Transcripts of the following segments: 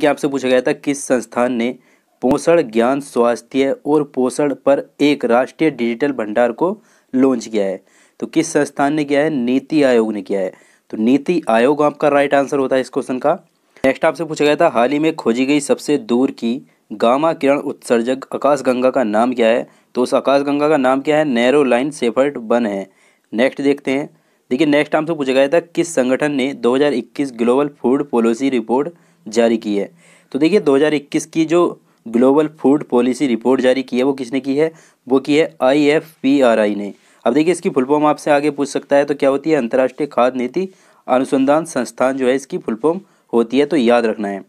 कि आपसे पूछा गया था किस संस्थान ने पोषण ज्ञान स्वास्थ्य और पोषण पर एक राष्ट्रीय डिजिटल भंडार को लॉन्च किया है तो किस संस्थान ने किया है नीति आयोग ने किया है तो नीति आयोग आपका राइट आंसर होता है इस क्वेश्चन का नेक्स्ट आपसे पूछा गया था हाल ही में खोजी गई सबसे दूर की गामा किरण उत्सर्जक आकाशगंगा का नाम क्या है तो उस आकाशगंगा का नाम क्या है नैरो लाइन सेफर्ट वन है नेक्स्ट देखते हैं देखिए नेक्स्ट आपसे पूछा गया था किस संगठन ने 2021 ग्लोबल फूड पॉलिसी रिपोर्ट जारी की है तो देखिए 2021 की जो ग्लोबल फूड पॉलिसी रिपोर्ट जारी की है वो किसने की है वो की है आई ने अब देखिए इसकी फुलफॉर्म आपसे आगे पूछ सकता है तो क्या होती है अंतर्राष्ट्रीय खाद्य नीति अनुसंधान संस्थान जो है इसकी फुलफॉर्म होती है तो याद रखना है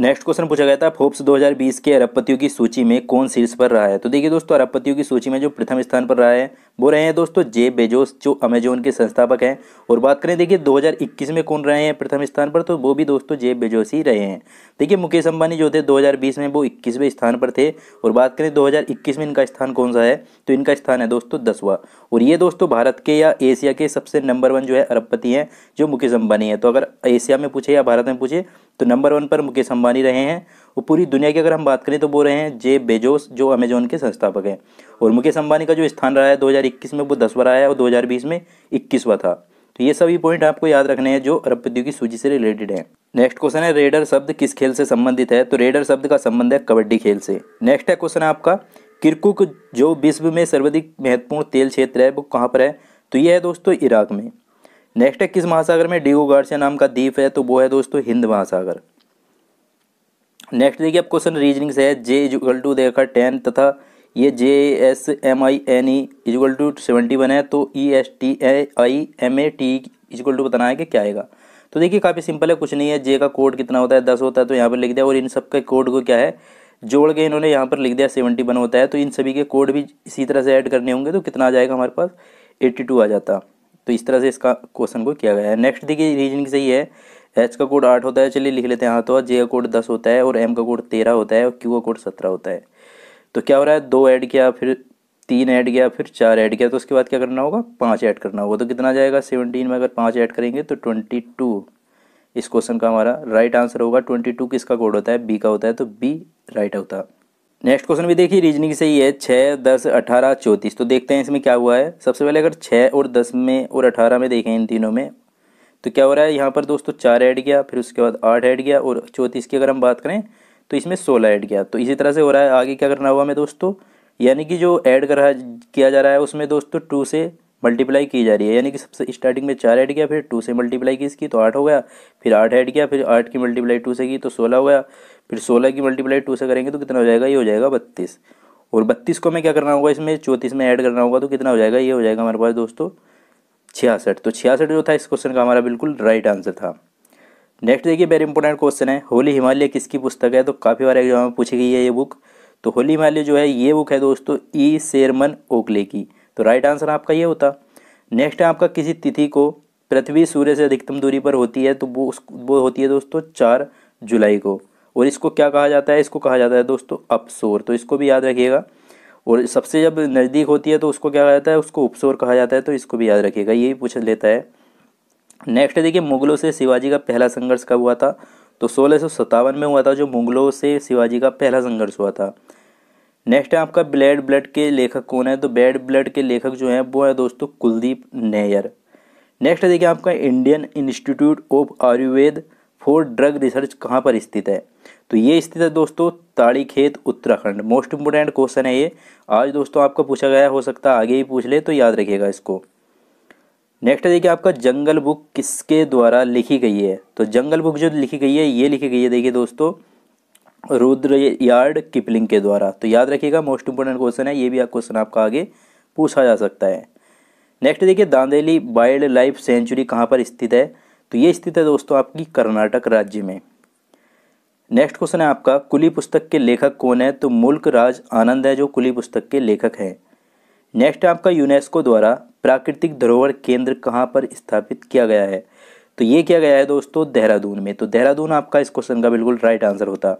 नेक्स्ट क्वेश्चन पूछा गया था फोप्स 2020 के अरबपतियों की सूची में कौन शीर्ष पर रहा है तो देखिए दोस्तों अरबपतियों की सूची में जो प्रथम स्थान पर रहा है वो रहे हैं दोस्तों जे बेजोस जो अमेजोन के संस्थापक हैं और बात करें देखिए 2021 में कौन रहे हैं प्रथम स्थान पर तो वो भी दोस्तों जे बेजोस ही रहे हैं देखिए मुकेश अंबानी जो थे 2020 में वो इक्कीसवें स्थान पर थे और बात करें 2021 में इनका स्थान कौन सा है तो इनका स्थान है दोस्तों दसवा और ये दोस्तों भारत के या एशिया के सबसे नंबर वन जो है अरबपति हैं जो मुकेश अंबानी है तो अगर एशिया में पूछे या भारत में पूछे तो नंबर वन पर मुकेश अंबानी रहे हैं और पूरी दुनिया की अगर हम बात करें तो वो रहे हैं जे बेजोस जो अमेजोन के संस्थापक हैं और मुकेश अंबानी का जो स्थान रहा है 2021 में वो दसवा रहा है और 2020 में इक्कीसवा था तो ये सभी पॉइंट आपको याद रखने हैं जो अरबपतियों की सूची से रिलेटेड हैं नेक्स्ट क्वेश्चन है रेडर शब्द किस खेल से संबंधित है तो रेडर शब्द का संबंध है कबड्डी खेल से नेक्स्ट है क्वेश्चन आपका किरकुक जो विश्व में सर्वाधिक महत्वपूर्ण तेल क्षेत्र है वो कहाँ पर है तो ये है दोस्तों इराक में नेक्स्ट है किस महासागर में डिगो गार्सिया नाम का द्वीप है तो वो है दोस्तों हिंद महासागर नेक्स्ट देखिए अब क्वेश्चन रीजनिंग से है जे इजल टू देखा टेन तथा ये J S M I N E equal to seventy one है तो E S T A I M A T equal to बताना है कि क्या आएगा तो देखिए काफ़ी सिंपल है कुछ नहीं है जे का कोड कितना होता है दस होता है तो यहाँ पर लिख दिया और इन सब के कोड को क्या है जोड़ के इन्होंने यहाँ पर लिख दिया सेवेंटी वन होता है तो इन सभी के कोड भी इसी तरह से ऐड करने होंगे तो कितना आ जाएगा हमारे पास एट्टी टू आ जाता तो इस तरह से इसका क्वेश्चन को किया गया है नेक्स्ट देखिए रीजनिंग सही है एच का कोड आठ होता है चलिए लिख लेते हैं हाथों तो जे का कोड दस होता है और एम का कोड तेरह होता है और क्यू का कोड सत्रह होता है तो क्या हो रहा है दो ऐड किया फिर तीन ऐड किया फिर चार ऐड किया तो उसके बाद क्या करना होगा पाँच ऐड करना होगा तो कितना जाएगा सेवनटीन में अगर पाँच ऐड करेंगे तो ट्वेंटी टू इस क्वेश्चन का हमारा राइट आंसर होगा ट्वेंटी टू किसका कोड होता है बी का होता है तो बी राइट होता है नेक्स्ट क्वेश्चन भी देखिए रीजनिंग सही है छः दस अठारह चौंतीस तो देखते हैं इसमें क्या हुआ है सबसे पहले अगर छः और दस में और अठारह में देखें इन तीनों में तो क्या हो रहा है यहाँ पर दोस्तों चार ऐड किया फिर उसके बाद आठ ऐड किया और चौंतीस की अगर हम बात करें तो इसमें सोलह ऐड किया तो इसी तरह से हो रहा है आगे क्या करना हुआ हमें दोस्तों यानी कि जो ऐड कर रहा किया जा रहा है उसमें दोस्तों टू से मल्टीप्लाई की जा रही है यानी कि सबसे स्टार्टिंग में चार ऐड किया फिर टू से मल्टीप्लाई की इसकी तो आठ हो गया फिर आठ ऐड किया फिर आठ की मल्टीप्लाई टू से की तो सोलह हो गया फिर सोलह की मल्टीप्लाई टू से करेंगे तो कितना हो जाएगा ये हो जाएगा बत्तीस और बत्तीस को मैं क्या करना होगा इसमें चौंतीस में ऐड करना होगा तो कितना हो जाएगा ये हो जाएगा हमारे पास दोस्तों छियासठ तो छियासठ जो था इस क्वेश्चन का हमारा बिल्कुल राइट आंसर था नेक्स्ट देखिए वेरी इंपॉर्टेंट क्वेश्चन है होली हिमालय किसकी पुस्तक है तो काफ़ी बार एग्जाम में पूछी गई है ये बुक तो होली हिमालय जो है ये बुक है दोस्तों ई शेरमन ओकले की तो राइट आंसर आपका ये होता नेक्स्ट है आपका किसी तिथि को पृथ्वी सूर्य से अधिकतम दूरी पर होती है तो वो उस वो होती है दोस्तों चार जुलाई को और इसको क्या कहा जाता है इसको कहा जाता है दोस्तों अपसोर तो इसको भी याद रखिएगा और सबसे जब नज़दीक होती है तो उसको क्या कहा जाता है उसको उपसोर कहा जाता है तो इसको भी याद रखिएगा ये भी पूछ लेता है नेक्स्ट देखिए मुगलों से शिवाजी का पहला संघर्ष कब हुआ था तो सोलह में हुआ था जो मुगलों से शिवाजी का पहला संघर्ष हुआ था नेक्स्ट है आपका ब्लैड ब्लड के लेखक कौन है तो बैड ब्लड के लेखक जो हैं वो है दोस्तों कुलदीप नेयर नेक्स्ट देखिए आपका Indian Institute of Ayurveda for Drug Research कहाँ पर स्थित है तो ये स्थित है दोस्तों Tarikhet Uttarakhand most important question है ये आज दोस्तों आपका पूछा गया हो सकता है आगे ही पूछ ले तो याद रखिएगा इसको नेक्स्ट देखिए आपका जंगल बुक किसके द्वारा लिखी गई है तो जंगल बुक जो लिखी गई है ये लिखी गई है देखिए दोस्तों रुद्र यार्ड किपलिंग के द्वारा तो याद रखिएगा मोस्ट इम्पोर्टेंट क्वेश्चन है ये भी क्वेश्चन आपका आगे पूछा जा सकता है नेक्स्ट देखिए दांदेली वाइल्ड लाइफ सेंचुरी कहाँ पर स्थित है तो ये स्थित है दोस्तों आपकी कर्नाटक राज्य में नेक्स्ट क्वेश्चन है आपका कुली पुस्तक के लेखक कौन है तो मुल्क राज आनंद है जो कुली पुस्तक के लेखक हैं नेक्स्ट आपका यूनेस्को द्वारा प्राकृतिक धरोहर केंद्र कहाँ पर स्थापित किया गया है तो ये किया गया है दोस्तों देहरादून में तो देहरादून आपका इस क्वेश्चन का बिल्कुल राइट आंसर होता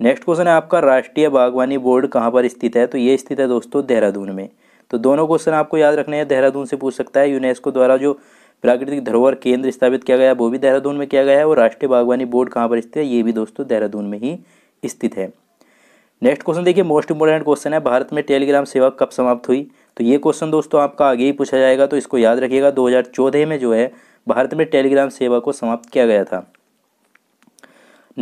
नेक्स्ट क्वेश्चन है आपका राष्ट्रीय बागवानी बोर्ड कहाँ पर स्थित है तो ये स्थित है दोस्तों देहरादून में तो दोनों क्वेश्चन आपको याद रखने हैं देहरादून से पूछ सकता है यूनेस्को द्वारा जो प्राकृतिक धरोहर केंद्र स्थापित किया गया वो भी देहरादून में किया गया है और राष्ट्रीय बागवानी बोर्ड कहाँ पर स्थित है ये भी दोस्तों देहरादून में ही स्थित है नेक्स्ट क्वेश्चन देखिए मोस्ट इंपॉर्टेंट क्वेश्चन है भारत में टेलीग्राम सेवा कब समाप्त हुई तो ये क्वेश्चन दोस्तों आपका आगे ही पूछा जाएगा तो इसको याद रखिएगा 2014 में जो है भारत में टेलीग्राम सेवा को समाप्त किया गया था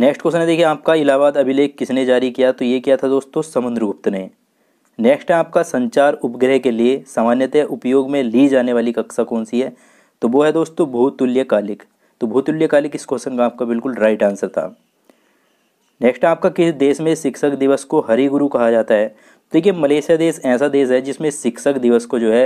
नेक्स्ट क्वेश्चन है देखिए आपका इलाहाबाद अभिलेख किसने जारी किया तो ये किया था दोस्तों समुद्रगुप्त ने नेक्स्ट है आपका संचार उपग्रह के लिए सामान्यतः उपयोग में ली जाने वाली कक्षा कौन सी है तो वो है दोस्तों भूतुल्यकालिक तो भूतुल्यकालिक इस क्वेश्चन का आपका बिल्कुल राइट आंसर था नेक्स्ट आपका किस देश में शिक्षक दिवस को हरी गुरु कहा जाता है देखिए मलेशिया देश ऐसा देश है जिसमें शिक्षक दिवस को जो है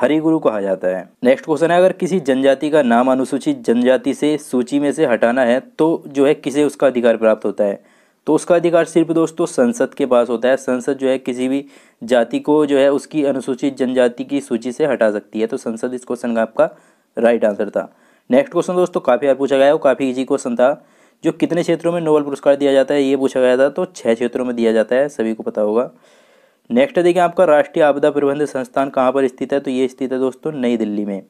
हरिगुरु गुरु कहा जाता है नेक्स्ट क्वेश्चन है अगर किसी जनजाति का नाम अनुसूचित जनजाति से सूची में से हटाना है तो जो है किसे उसका अधिकार प्राप्त होता है तो उसका अधिकार सिर्फ दोस्तों संसद के पास होता है संसद जो है किसी भी जाति को जो है उसकी अनुसूचित जनजाति की सूची से हटा सकती है तो संसद इस क्वेश्चन का आपका राइट आंसर था नेक्स्ट क्वेश्चन दोस्तों काफ़ी बार पूछा गया है काफ़ी ईजी क्वेश्चन था जो कितने क्षेत्रों में नोबल पुरस्कार दिया जाता है ये पूछा गया था तो छः क्षेत्रों में दिया जाता है सभी को पता होगा नेक्स्ट देखिए आपका राष्ट्रीय आपदा प्रबंधन संस्थान कहाँ पर स्थित है तो ये स्थित है दोस्तों नई दिल्ली में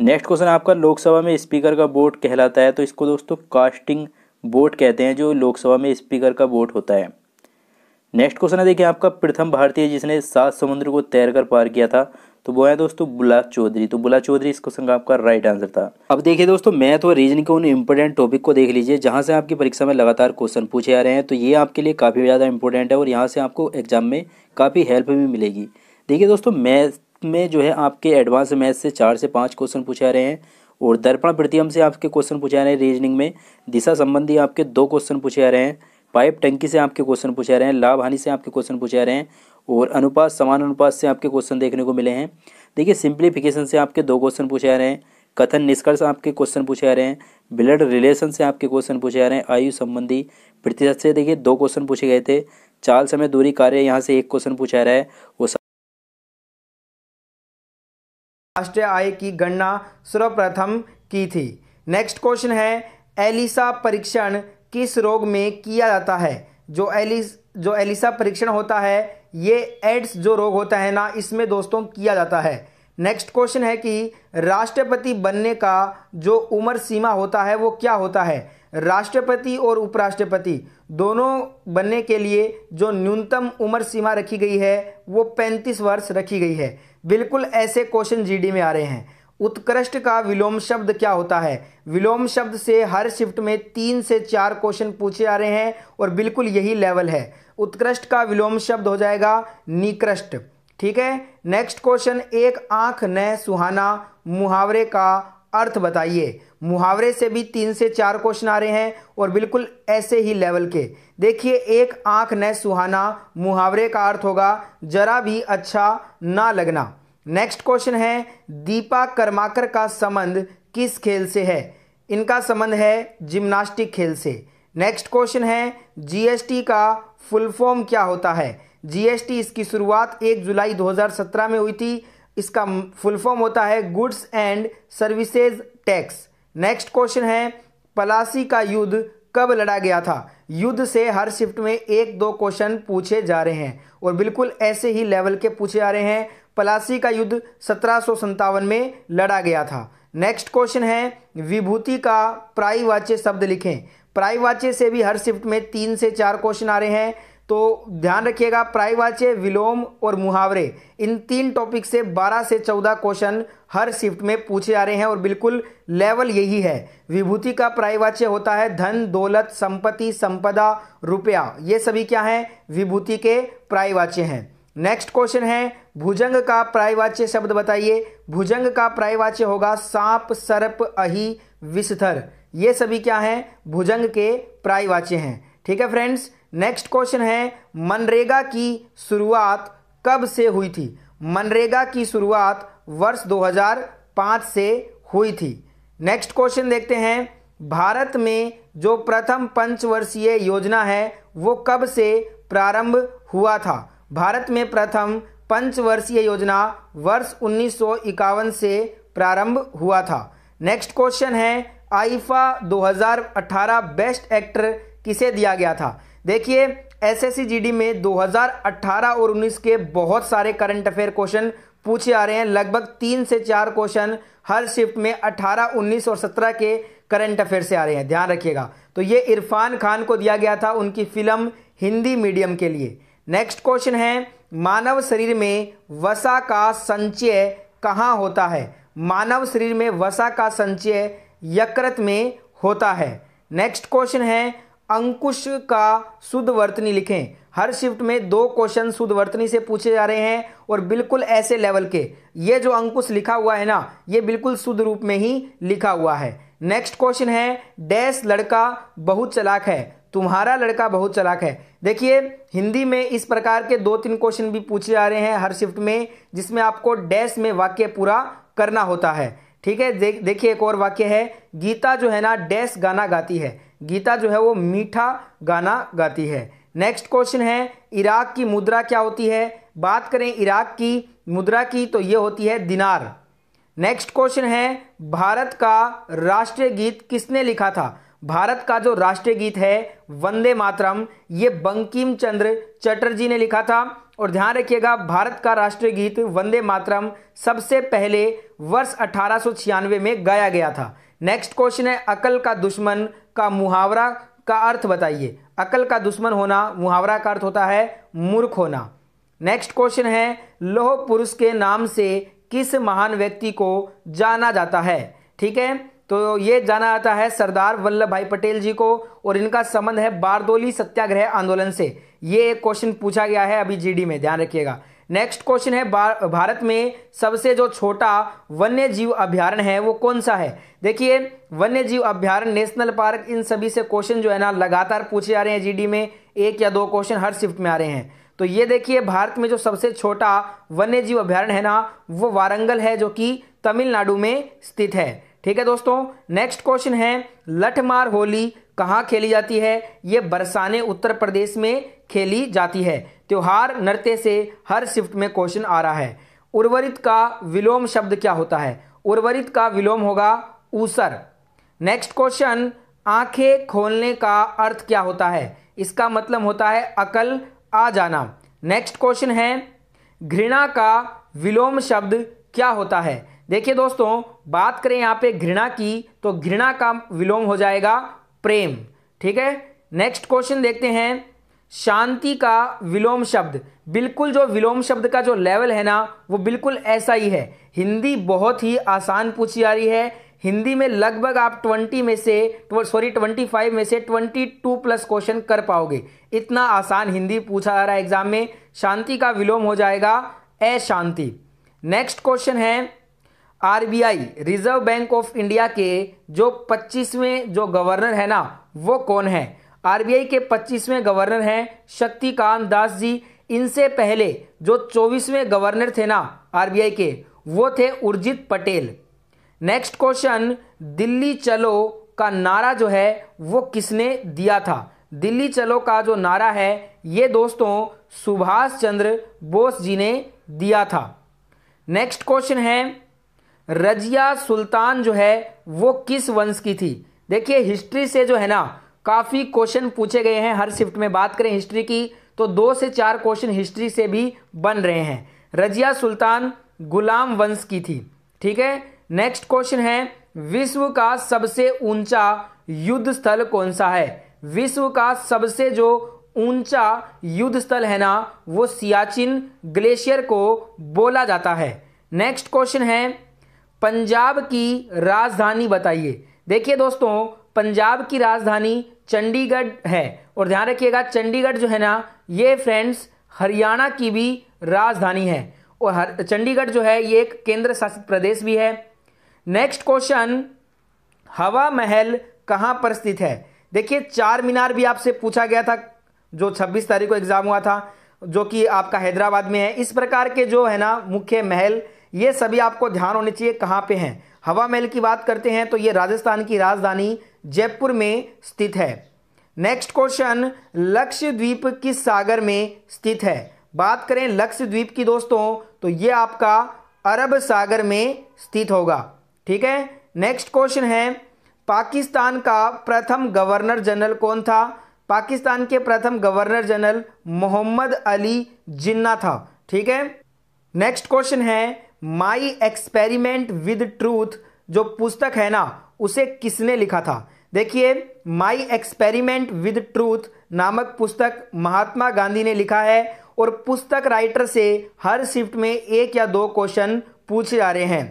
नेक्स्ट क्वेश्चन आपका लोकसभा में स्पीकर का बोर्ड कहलाता है तो इसको दोस्तों कास्टिंग बोर्ड कहते हैं जो लोकसभा में स्पीकर का बोर्ड होता है नेक्स्ट क्वेश्चन है देखिए आपका प्रथम भारतीय जिसने सात समुद्र को तैर पार किया था तो वो है दोस्तों बुला चौधरी तो बुला चौधरी इस क्वेश्चन का आपका राइट आंसर था अब देखिए दोस्तों मैथ और रीजनिंग के उन इंपॉर्टेंट टॉपिक को देख लीजिए जहाँ से आपकी परीक्षा में लगातार क्वेश्चन पूछे आ रहे हैं तो ये आपके लिए काफ़ी ज़्यादा इंपॉर्टेंट है और यहाँ से आपको एग्जाम में काफ़ी हेल्प भी मिलेगी देखिए दोस्तों मैथ में जो है आपके एडवांस मैथ से चार से पाँच क्वेश्चन पूछे आ रहे हैं और दर्पण प्रतियम से आपके क्वेश्चन पूछे आ रहे हैं रीजनिंग में दिशा संबंधी आपके दो क्वेश्चन पूछे आ रहे हैं पाइप टंकी से आपके क्वेश्चन पूछे आ रहे हैं लाभ हानि से आपके क्वेश्चन पूछे आ रहे हैं और अनुपात समान अनुपात से आपके क्वेश्चन देखने को मिले हैं देखिए सिंप्लीफिकेशन से आपके दो क्वेश्चन पूछे जा रहे हैं कथन निष्कर्ष आपके क्वेश्चन पूछे जा रहे हैं ब्लड रिलेशन से आपके क्वेश्चन पूछे जा रहे हैं आयु संबंधी प्रतिशत से देखिए दो क्वेश्चन पूछे गए थे चाल समय दूरी कार्य यहाँ से एक क्वेश्चन पूछा रहा है वो राष्ट्रीय आय की गणना सर्वप्रथम की थी नेक्स्ट क्वेश्चन है एलिसा परीक्षण किस रोग में किया जाता है जो एलिस जो एलिसा परीक्षण होता है ये एड्स जो रोग होता है ना इसमें दोस्तों किया जाता है नेक्स्ट क्वेश्चन है कि राष्ट्रपति बनने का जो उम्र सीमा होता है वो क्या होता है राष्ट्रपति और उपराष्ट्रपति दोनों बनने के लिए जो न्यूनतम उम्र सीमा रखी गई है वो 35 वर्ष रखी गई है बिल्कुल ऐसे क्वेश्चन जीडी में आ रहे हैं उत्कृष्ट का विलोम शब्द क्या होता है विलोम शब्द से हर शिफ्ट में तीन से चार क्वेश्चन पूछे आ रहे हैं और बिल्कुल यही लेवल है उत्कृष्ट का विलोम शब्द हो जाएगा निकृष्ट ठीक है नेक्स्ट क्वेश्चन एक आंख न सुहाना मुहावरे का अर्थ बताइए मुहावरे से भी तीन से चार क्वेश्चन आ रहे हैं और बिल्कुल ऐसे ही लेवल के देखिए एक आंख न सुहाना मुहावरे का अर्थ होगा जरा भी अच्छा ना लगना नेक्स्ट क्वेश्चन है दीपा कर्माकर का संबंध किस खेल से है इनका संबंध है जिम्नास्टिक खेल से नेक्स्ट क्वेश्चन है जीएसटी का फुल फॉर्म क्या होता है जीएसटी इसकी शुरुआत 1 जुलाई 2017 में हुई थी इसका फुल फॉर्म होता है goods and services tax next question है पलासी का युद्ध कब लड़ा गया था युद्ध से हर शिफ्ट में एक दो क्वेश्चन पूछे जा रहे हैं और बिल्कुल ऐसे ही लेवल के पूछे जा रहे हैं पलासी का युद्ध सत्रह में लड़ा गया था नेक्स्ट क्वेश्चन है विभूति का प्राईवाच्य शब्द लिखें प्राइवाच्य से भी हर शिफ्ट में तीन से चार क्वेश्चन आ रहे हैं तो ध्यान रखिएगा प्राइवाच्य विलोम और मुहावरे इन तीन टॉपिक से 12 से 14 क्वेश्चन हर शिफ्ट में पूछे जा रहे हैं और बिल्कुल लेवल यही है विभूति का प्राइवाच्य होता है धन दौलत संपत्ति संपदा रुपया ये सभी क्या हैं विभूति के प्राइवाच्य हैं नेक्स्ट क्वेश्चन है भुजंग का प्रायवाच्य शब्द बताइए भुजंग का प्रायवाच्य होगा सांप सर्प अही विषधर ये सभी क्या हैं भुजंग के प्रायवाच्य हैं ठीक है फ्रेंड्स नेक्स्ट क्वेश्चन है मनरेगा की शुरुआत कब से हुई थी मनरेगा की शुरुआत वर्ष 2005 से हुई थी नेक्स्ट क्वेश्चन देखते हैं भारत में जो प्रथम पंचवर्षीय योजना है वो कब से प्रारंभ हुआ था भारत में प्रथम पंचवर्षीय योजना वर्ष उन्नीस से प्रारंभ हुआ था नेक्स्ट क्वेश्चन है आइफा 2018 बेस्ट एक्टर किसे दिया गया था देखिए एस एस में 2018 और 19 के बहुत सारे करंट अफेयर क्वेश्चन पूछे आ रहे हैं लगभग तीन से चार क्वेश्चन हर शिफ्ट में 18, 19 और 17 के करंट अफेयर से आ रहे हैं ध्यान रखिएगा तो ये इरफान खान को दिया गया था उनकी फिल्म हिंदी मीडियम के लिए नेक्स्ट क्वेश्चन है मानव शरीर में वसा का संचय कहाँ होता है मानव शरीर में वसा का संचय यकृत में होता है नेक्स्ट क्वेश्चन है अंकुश का शुद्ध वर्तनी लिखें हर शिफ्ट में दो क्वेश्चन शुद्ध वर्तनी से पूछे जा रहे हैं और बिल्कुल ऐसे लेवल के ये जो अंकुश लिखा हुआ है ना ये बिल्कुल शुद्ध रूप में ही लिखा हुआ है नेक्स्ट क्वेश्चन है डैश लड़का बहुत चलाक है तुम्हारा लड़का बहुत चलाक है देखिए हिंदी में इस प्रकार के दो तीन क्वेश्चन भी पूछे जा रहे हैं हर शिफ्ट में जिसमें आपको डैश में वाक्य पूरा करना होता है ठीक है दे, देखिए एक और वाक्य है गीता जो है ना डैश गाना गाती है गीता जो है वो मीठा गाना गाती है नेक्स्ट क्वेश्चन है इराक की मुद्रा क्या होती है बात करें इराक की मुद्रा की तो ये होती है दिनार नेक्स्ट क्वेश्चन है भारत का राष्ट्रीय गीत किसने लिखा था भारत का जो राष्ट्रीय गीत है वंदे मातरम ये बंकिम चंद्र चटर्जी ने लिखा था और ध्यान रखिएगा भारत का राष्ट्रीय गीत वंदे मातरम सबसे पहले वर्ष अठारह में गाया गया था नेक्स्ट क्वेश्चन है अकल का दुश्मन का मुहावरा का अर्थ बताइए अकल का दुश्मन होना मुहावरा का अर्थ होता है मूर्ख होना नेक्स्ट क्वेश्चन है लोह पुरुष के नाम से किस महान व्यक्ति को जाना जाता है ठीक है तो ये जाना जाता है सरदार वल्लभ भाई पटेल जी को और इनका संबंध है बारदोली सत्याग्रह आंदोलन से ये एक क्वेश्चन पूछा गया है अभी जीडी में ध्यान रखिएगा नेक्स्ट क्वेश्चन है भारत में सबसे जो छोटा वन्य जीव अभ्यारण है वो कौन सा है देखिए वन्य जीव अभ्यारण नेशनल पार्क इन सभी से क्वेश्चन जो है ना लगातार पूछे जा रहे हैं जीडी में एक या दो क्वेश्चन हर शिफ्ट में आ रहे हैं तो ये देखिए भारत में जो सबसे छोटा वन्य जीव अभ्यारण है ना वो वारंगल है जो कि तमिलनाडु में स्थित है ठीक है दोस्तों नेक्स्ट क्वेश्चन है लठमार होली कहाँ खेली जाती है ये बरसाने उत्तर प्रदेश में खेली जाती है त्यौहार नृत्य से हर शिफ्ट में क्वेश्चन आ रहा है उर्वरित का विलोम शब्द क्या होता है उर्वरित का विलोम होगा ऊसर नेक्स्ट क्वेश्चन आंखें खोलने का अर्थ क्या होता है इसका मतलब होता है अकल आ जाना नेक्स्ट क्वेश्चन है घृणा का विलोम शब्द क्या होता है देखिए दोस्तों बात करें यहाँ पे घृणा की तो घृणा का विलोम हो जाएगा प्रेम ठीक है नेक्स्ट क्वेश्चन देखते हैं शांति का विलोम शब्द बिल्कुल जो विलोम शब्द का जो लेवल है ना वो बिल्कुल ऐसा ही है हिंदी बहुत ही आसान पूछी जा रही है हिंदी में लगभग आप 20 में से सॉरी 25 में से 22 प्लस क्वेश्चन कर पाओगे इतना आसान हिंदी पूछा जा रहा है एग्जाम में शांति का विलोम हो जाएगा ए शांति नेक्स्ट क्वेश्चन है आर रिजर्व बैंक ऑफ इंडिया के जो 25वें जो गवर्नर है ना वो कौन है आरबीआई के 25वें गवर्नर हैं शक्तिकांत दास जी इनसे पहले जो 24वें गवर्नर थे ना आरबीआई के वो थे उर्जित पटेल नेक्स्ट क्वेश्चन दिल्ली चलो का नारा जो है वो किसने दिया था दिल्ली चलो का जो नारा है ये दोस्तों सुभाष चंद्र बोस जी ने दिया था नेक्स्ट क्वेश्चन है रजिया सुल्तान जो है वो किस वंश की थी देखिए हिस्ट्री से जो है ना काफ़ी क्वेश्चन पूछे गए हैं हर शिफ्ट में बात करें हिस्ट्री की तो दो से चार क्वेश्चन हिस्ट्री से भी बन रहे हैं रजिया सुल्तान गुलाम वंश की थी ठीक है नेक्स्ट क्वेश्चन है विश्व का सबसे ऊंचा युद्ध स्थल कौन सा है विश्व का सबसे जो ऊंचा युद्ध स्थल है ना वो सियाचिन ग्लेशियर को बोला जाता है नेक्स्ट क्वेश्चन है पंजाब की राजधानी बताइए देखिए दोस्तों पंजाब की राजधानी चंडीगढ़ है और ध्यान रखिएगा चंडीगढ़ जो है ना ये फ्रेंड्स हरियाणा की भी राजधानी है और चंडीगढ़ जो है ये एक केंद्र शासित प्रदेश भी है नेक्स्ट क्वेश्चन हवा महल कहाँ पर स्थित है देखिए चार मीनार भी आपसे पूछा गया था जो 26 तारीख को एग्ज़ाम हुआ था जो कि आपका हैदराबाद में है इस प्रकार के जो है ना मुख्य महल ये सभी आपको ध्यान होने चाहिए कहाँ पे हैं हवा महल की बात करते हैं तो ये राजस्थान की राजधानी जयपुर में स्थित है नेक्स्ट क्वेश्चन लक्षद्वीप किस सागर में स्थित है बात करें लक्षद्वीप की दोस्तों तो ये आपका अरब सागर में स्थित होगा ठीक है नेक्स्ट क्वेश्चन है पाकिस्तान का प्रथम गवर्नर जनरल कौन था पाकिस्तान के प्रथम गवर्नर जनरल मोहम्मद अली जिन्ना था ठीक है नेक्स्ट क्वेश्चन है माई एक्सपेरिमेंट विद ट्रूथ जो पुस्तक है ना उसे किसने लिखा था देखिए माई एक्सपेरिमेंट विद ट्रूथ नामक पुस्तक महात्मा गांधी ने लिखा है और पुस्तक राइटर से हर शिफ्ट में एक या दो क्वेश्चन पूछे जा रहे हैं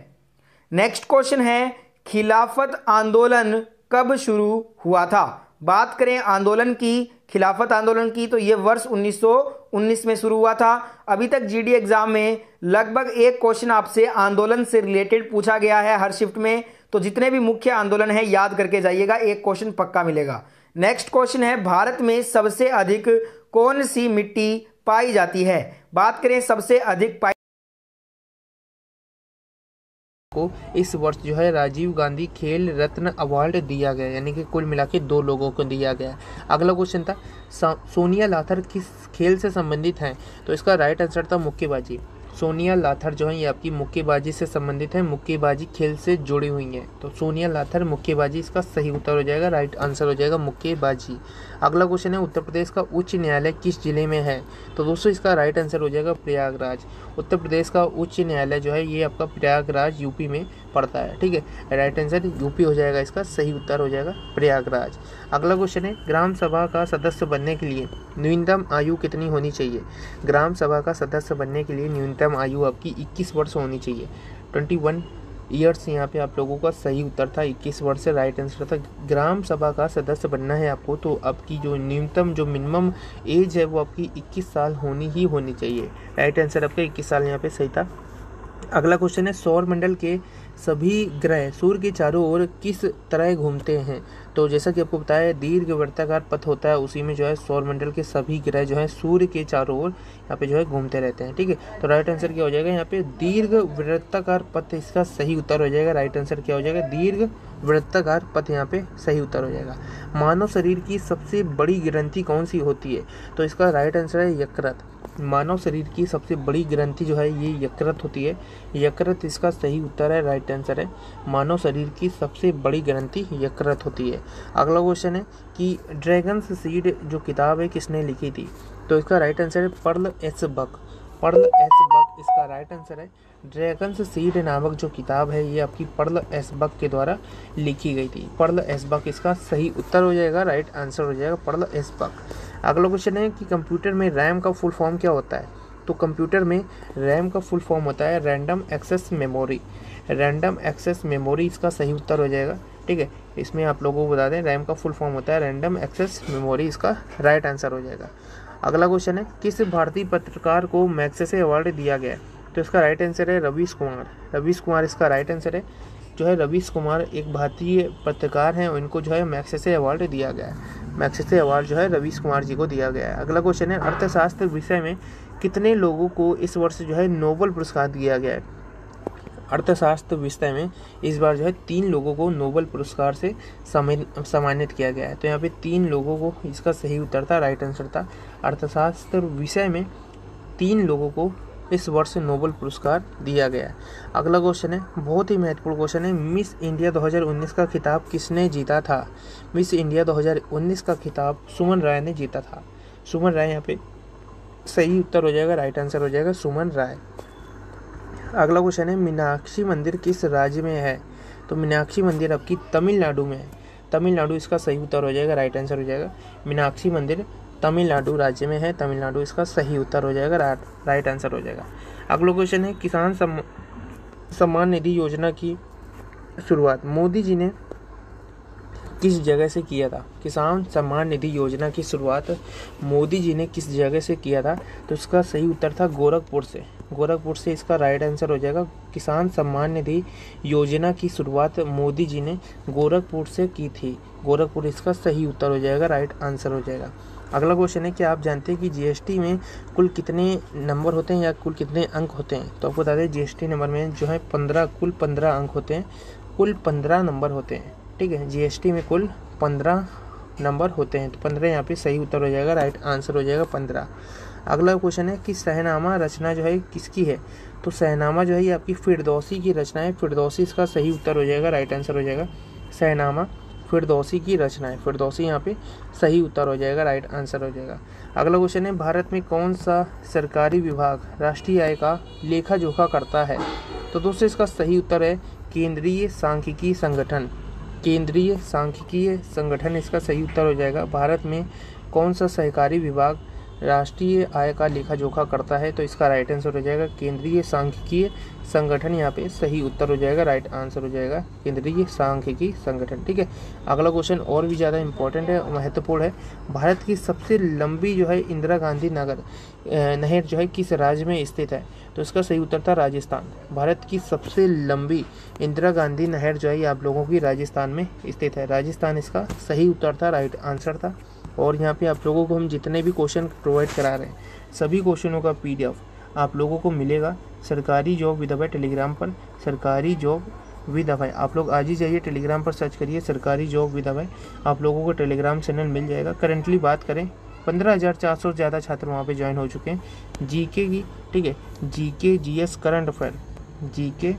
नेक्स्ट क्वेश्चन है खिलाफत आंदोलन कब शुरू हुआ था बात करें आंदोलन की खिलाफत आंदोलन की तो ये वर्ष 1919 में शुरू हुआ था अभी तक जीडी एग्ज़ाम में लगभग एक क्वेश्चन आपसे आंदोलन से रिलेटेड पूछा गया है हर शिफ्ट में तो जितने भी मुख्य आंदोलन है याद करके जाइएगा एक क्वेश्चन पक्का मिलेगा नेक्स्ट क्वेश्चन है भारत में सबसे अधिक कौन सी मिट्टी पाई जाती है बात करें सबसे अधिक पाई को इस वर्ष जो है राजीव गांधी खेल रत्न अवार्ड दिया गया यानी कि कुल मिला के दो लोगों को दिया गया अगला क्वेश्चन था सोनिया लाथर किस खेल से संबंधित हैं तो इसका राइट आंसर था मुक्केबाजी सोनिया लाथर जो है ये आपकी मुक्केबाजी से संबंधित है मुक्केबाजी खेल से जुड़ी हुई हैं तो सोनिया लाथर मुक्केबाजी इसका सही उत्तर हो जाएगा राइट आंसर हो जाएगा मुक्केबाजी अगला क्वेश्चन है उत्तर प्रदेश का उच्च न्यायालय किस जिले में है तो दोस्तों इसका राइट आंसर हो जाएगा प्रयागराज उत्तर प्रदेश का उच्च न्यायालय जो है ये आपका प्रयागराज यूपी में पड़ता है ठीक है राइट आंसर यूपी हो जाएगा इसका सही उत्तर हो जाएगा प्रयागराज अगला क्वेश्चन है ग्राम सभा का सदस्य बनने के लिए न्यूनतम आयु कितनी होनी चाहिए ग्राम सभा का सदस्य बनने के लिए न्यूनतम आयु आपकी इक्कीस वर्ष होनी चाहिए ट्वेंटी वन ईयर्स यहाँ पे आप लोगों का सही उत्तर था 21 वर्ष से राइट आंसर था ग्राम सभा का सदस्य बनना है आपको तो आपकी जो न्यूनतम जो मिनिमम एज है वो आपकी 21 साल होनी ही होनी चाहिए राइट आंसर आपका 21 साल यहाँ पे सही था अगला क्वेश्चन है सौर मंडल के सभी ग्रह सूर्य के चारों ओर किस तरह घूमते हैं तो जैसा कि आपको बताया दीर्घ वृत्ताकार पथ होता है उसी में जो है सौरमंडल के सभी ग्रह जो है सूर्य के चारों ओर यहाँ पे जो है घूमते रहते हैं ठीक है तो राइट आंसर क्या हो जाएगा यहाँ पे दीर्घ वृत्ताकार पथ इसका सही उत्तर हो जाएगा राइट आंसर क्या हो जाएगा दीर्घ वृत्ताकार पथ यहाँ पे सही उत्तर हो जाएगा मानव शरीर की सबसे बड़ी ग्रंथि कौन सी होती है तो इसका राइट आंसर है यकृत मानव शरीर की सबसे बड़ी ग्रंथि जो है ये यकृत होती है यकृत इसका सही उत्तर है राइट आंसर है मानव शरीर की सबसे बड़ी ग्रंथि यकृत होती है अगला क्वेश्चन है कि ड्रैगन्स सीड जो किताब है किसने लिखी थी तो इसका राइट आंसर है Pearl S Buck Pearl S Buck इसका राइट आंसर है ड्रैगन्स सीड नामक जो किताब है ये आपकी पर्ल एस बक के द्वारा लिखी गई थी पर्ल एस बक इसका सही उत्तर हो जाएगा राइट आंसर हो जाएगा पर्ल एस बक अगला क्वेश्चन है कि कंप्यूटर में रैम का फुल फॉर्म क्या होता है तो कंप्यूटर में रैम का फुल फॉर्म होता है random access memory random access memory इसका सही उत्तर हो जाएगा ठीक है इसमें आप लोगों को बता दें रैम का फुल फॉर्म होता है रैंडम एक्सेस मेमोरी इसका राइट आंसर हो जाएगा अगला क्वेश्चन है किस भारतीय पत्रकार को से अवार्ड दिया गया तो इसका राइट आंसर है रवीश कुमार रवीश कुमार इसका राइट आंसर है जो है रवीश कुमार एक भारतीय पत्रकार हैं उनको जो है से अवार्ड दिया गया है से अवार्ड जो है रवीश कुमार जी को दिया गया है अगला क्वेश्चन है अर्थशास्त्र विषय में कितने लोगों को इस वर्ष जो है नोबल पुरस्कार दिया गया है अर्थशास्त्र विषय में इस बार जो है तीन लोगों को नोबल पुरस्कार से सम्मानित किया गया है तो यहाँ पे तीन लोगों को इसका सही उत्तर था राइट आंसर था अर्थशास्त्र विषय में तीन लोगों को इस वर्ष नोबल पुरस्कार दिया गया है अगला क्वेश्चन है बहुत ही महत्वपूर्ण क्वेश्चन है मिस इंडिया 2019 का खिताब किसने जीता था मिस इंडिया 2019 का खिताब सुमन राय ने जीता था सुमन राय यहाँ पे सही उत्तर हो जाएगा राइट आंसर हो जाएगा सुमन राय अगला क्वेश्चन है मीनाक्षी मंदिर किस राज्य में है तो मीनाक्षी मंदिर आपकी तमिलनाडु में है तमिलनाडु इसका सही उत्तर हो जाएगा राइट आंसर हो जाएगा मीनाक्षी मंदिर तमिलनाडु राज्य में है तमिलनाडु इसका सही उत्तर हो जाएगा राइट आंसर हो जाएगा अगला क्वेश्चन है किसान सम्मान निधि योजना की शुरुआत मोदी जी ने किस जगह से किया था किसान सम्मान निधि योजना की शुरुआत मोदी जी ने किस जगह से किया था तो इसका सही उत्तर था गोरखपुर से गोरखपुर से इसका राइट आंसर हो जाएगा किसान सम्मान निधि योजना की शुरुआत मोदी जी ने गोरखपुर से की थी गोरखपुर इसका सही उत्तर हो जाएगा राइट आंसर हो जाएगा अगला क्वेश्चन है कि आप जानते हैं कि जीएसटी में कुल कितने नंबर होते हैं या कुल कितने अंक होते हैं तो आपको बता दें जीएसटी नंबर में जो है पंद्रह कुल पंद्रह अंक होते हैं कुल पंद्रह नंबर होते हैं ठीक है जीएसटी में कुल पंद्रह नंबर होते हैं तो पंद्रह यहाँ पे सही उत्तर हो जाएगा राइट आंसर हो जाएगा पंद्रह अगला क्वेश्चन है कि सहनामा रचना जो है किसकी है तो सहनामा जो है ये आपकी फिरदौसी की रचना है फिरदौसी इसका सही उत्तर हो जाएगा राइट आंसर हो जाएगा सहनामा फिरदौसी की रचना है फिरदौसी यहाँ पे सही उत्तर हो जाएगा राइट आंसर हो जाएगा अगला क्वेश्चन है भारत में कौन सा सरकारी विभाग राष्ट्रीय आय का लेखा जोखा करता है तो दोस्तों इसका सही उत्तर है केंद्रीय सांख्यिकी संगठन केंद्रीय सांख्यिकीय संगठन इसका सही उत्तर हो जाएगा भारत में कौन सा सहकारी विभाग राष्ट्रीय आय का लेखा जोखा करता है तो इसका राइट आंसर हो जाएगा केंद्रीय सांख्यिकीय संगठन यहाँ पे सही उत्तर हो जाएगा राइट आंसर हो जाएगा केंद्रीय सांख्यिकी संगठन ठीक है अगला क्वेश्चन और भी ज़्यादा इंपॉर्टेंट है महत्वपूर्ण है भारत की सबसे लंबी जो है इंदिरा गांधी नगर नहर जो है किस राज्य में स्थित है तो इसका सही उत्तर था राजस्थान भारत की सबसे लंबी इंदिरा गांधी नहर जो है आप लोगों की राजस्थान में स्थित है राजस्थान इसका सही उत्तर था राइट आंसर था और यहाँ पे आप लोगों को हम जितने भी क्वेश्चन प्रोवाइड करा रहे हैं सभी क्वेश्चनों का पीडीएफ आप लोगों को मिलेगा सरकारी जॉब विद अभय टेलीग्राम पर सरकारी जॉब विद अभय आप लोग आज ही जाइए टेलीग्राम पर सर्च करिए सरकारी जॉब विद अभय आप लोगों को टेलीग्राम चैनल मिल जाएगा करंटली बात करें पंद्रह हज़ार चार सौ ज़्यादा छात्र वहाँ पे ज्वाइन हो चुके हैं जीके की ठीक है GK GS current affair GK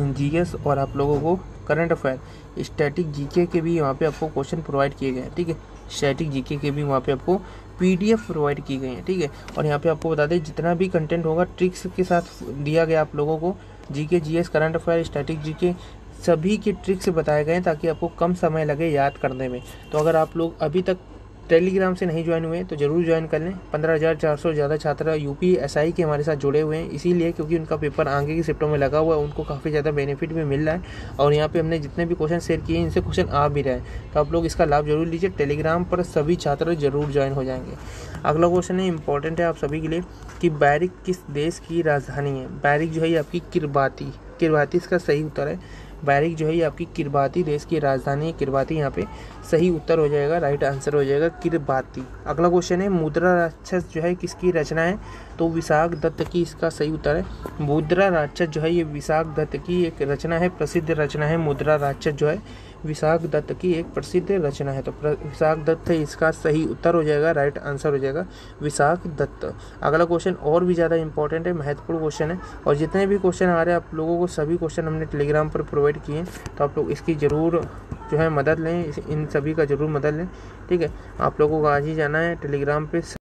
GS और आप लोगों को करंट अफेयर स्टैटिक जीके के भी यहाँ पे आपको क्वेश्चन प्रोवाइड किए गए हैं ठीक है स्टैटिक जीके के भी वहाँ पे आपको पीडीएफ प्रोवाइड की गई है ठीक है और यहाँ पे आपको बता दें जितना भी कंटेंट होगा ट्रिक्स के साथ दिया गया आप लोगों को GK GS current affair static GK सभी के ट्रिक्स बताए गए हैं ताकि आपको कम समय लगे याद करने में तो अगर आप लोग अभी तक टेलीग्राम से नहीं ज्वाइन हुए तो ज़रूर ज्वाइन कर लें पंद्रह हज़ार चार सौ ज़्यादा छात्र एस आई के हमारे साथ जुड़े हुए हैं इसीलिए क्योंकि उनका पेपर आगे की शिफ्टों में लगा हुआ है उनको काफ़ी ज़्यादा बेनिफिट भी मिल रहा है और यहाँ पर हमने जितने भी क्वेश्चन शेयर किए हैं इनसे क्वेश्चन आ भी रहे हैं तो आप लोग इसका लाभ जरूर लीजिए टेलीग्राम पर सभी छात्र जरूर ज्वाइन हो जाएंगे अगला क्वेश्चन है इंपॉर्टेंट है आप सभी के लिए कि बैरिक किस देश की राजधानी है बैरिक जो है आपकी किरबाती किरबाती इसका सही उत्तर है बैरिक जो है ये आपकी किरबाती देश की राजधानी है किरबाती यहाँ पे सही उत्तर हो जाएगा राइट आंसर हो जाएगा किरबाती अगला क्वेश्चन है मुद्रा राक्षस जो है किसकी रचना है तो विशाख दत्त की इसका सही उत्तर है मुद्रा राक्षस जो है ये विशाख दत्त की एक रचना है प्रसिद्ध रचना है मुद्रा राक्षस जो है विशाख दत्त की एक प्रसिद्ध रचना है तो विशाख दत्त है इसका सही उत्तर हो जाएगा राइट आंसर हो जाएगा विशाख दत्त अगला क्वेश्चन और भी ज़्यादा इंपॉर्टेंट है महत्वपूर्ण क्वेश्चन है और जितने भी क्वेश्चन आ रहे हैं आप लोगों को सभी क्वेश्चन हमने टेलीग्राम पर प्रोवाइड किए हैं तो आप लोग इसकी ज़रूर जो है मदद लें इन सभी का ज़रूर मदद लें ठीक है आप लोगों को आज ही जाना है टेलीग्राम पर